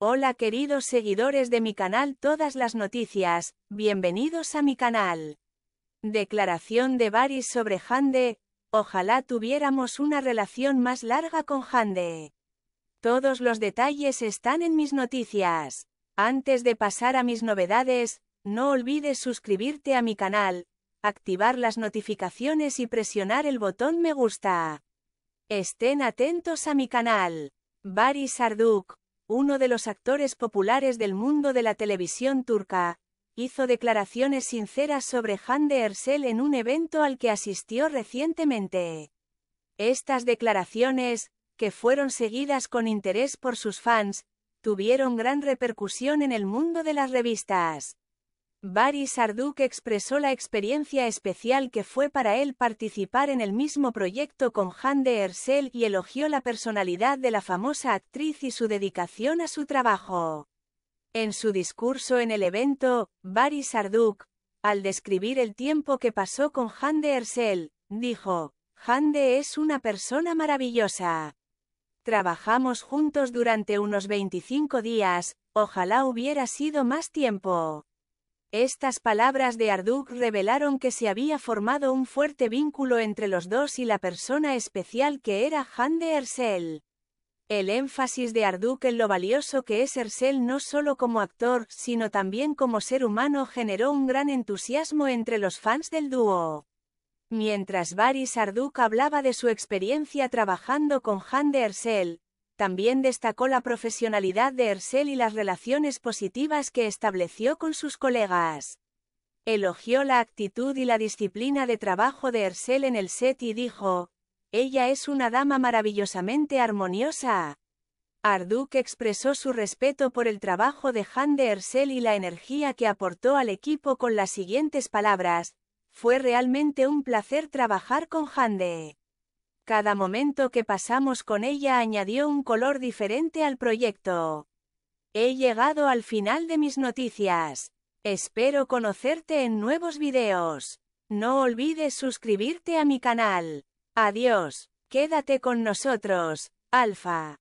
Hola queridos seguidores de mi canal Todas las Noticias, bienvenidos a mi canal. Declaración de Baris sobre Hande, ojalá tuviéramos una relación más larga con Hande. Todos los detalles están en mis noticias. Antes de pasar a mis novedades, no olvides suscribirte a mi canal, activar las notificaciones y presionar el botón me gusta. Estén atentos a mi canal. Baris Arduk uno de los actores populares del mundo de la televisión turca, hizo declaraciones sinceras sobre Hande Ersel en un evento al que asistió recientemente. Estas declaraciones, que fueron seguidas con interés por sus fans, tuvieron gran repercusión en el mundo de las revistas. Barry Sarduk expresó la experiencia especial que fue para él participar en el mismo proyecto con Hande Ersel y elogió la personalidad de la famosa actriz y su dedicación a su trabajo. En su discurso en el evento, Barry Sarduk, al describir el tiempo que pasó con Hande Ersel, dijo, Hande es una persona maravillosa. Trabajamos juntos durante unos 25 días, ojalá hubiera sido más tiempo. Estas palabras de Arduk revelaron que se había formado un fuerte vínculo entre los dos y la persona especial que era Han de ercel El énfasis de Arduk en lo valioso que es Ersel no solo como actor, sino también como ser humano generó un gran entusiasmo entre los fans del dúo. Mientras Varys Arduk hablaba de su experiencia trabajando con Han de ercel, también destacó la profesionalidad de ercel y las relaciones positivas que estableció con sus colegas. Elogió la actitud y la disciplina de trabajo de Hercel en el set y dijo, ella es una dama maravillosamente armoniosa. Arduk expresó su respeto por el trabajo de Hande de y la energía que aportó al equipo con las siguientes palabras. Fue realmente un placer trabajar con Hande. Cada momento que pasamos con ella añadió un color diferente al proyecto. He llegado al final de mis noticias. Espero conocerte en nuevos videos. No olvides suscribirte a mi canal. Adiós, quédate con nosotros, Alfa.